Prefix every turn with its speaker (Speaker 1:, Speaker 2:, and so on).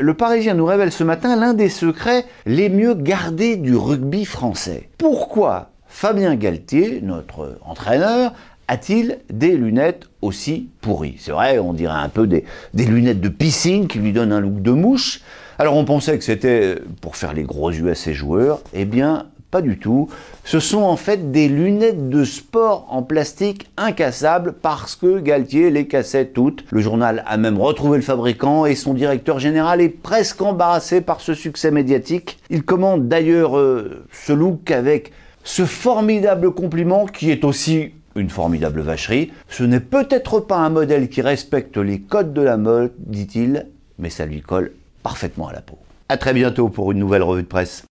Speaker 1: Le Parisien nous révèle ce matin l'un des secrets les mieux gardés du rugby français. Pourquoi Fabien Galtier, notre entraîneur, a-t-il des lunettes aussi pourries C'est vrai, on dirait un peu des, des, lunettes de piscine qui lui donnent un look de mouche. Alors on pensait que c'était pour faire les gros yeux à ses joueurs. Eh bien, pas du tout. Ce sont en fait des lunettes de sport en plastique incassables parce que Galtier les cassait toutes. Le journal a même retrouvé le fabricant et son directeur général est presque embarrassé par ce succès médiatique. Il commande d'ailleurs euh, ce look avec ce formidable compliment qui est aussi une formidable vacherie. Ce n'est peut-être pas un modèle qui respecte les codes de la mode, dit-il, mais ça lui colle parfaitement à la peau. À très bientôt pour une nouvelle revue de presse.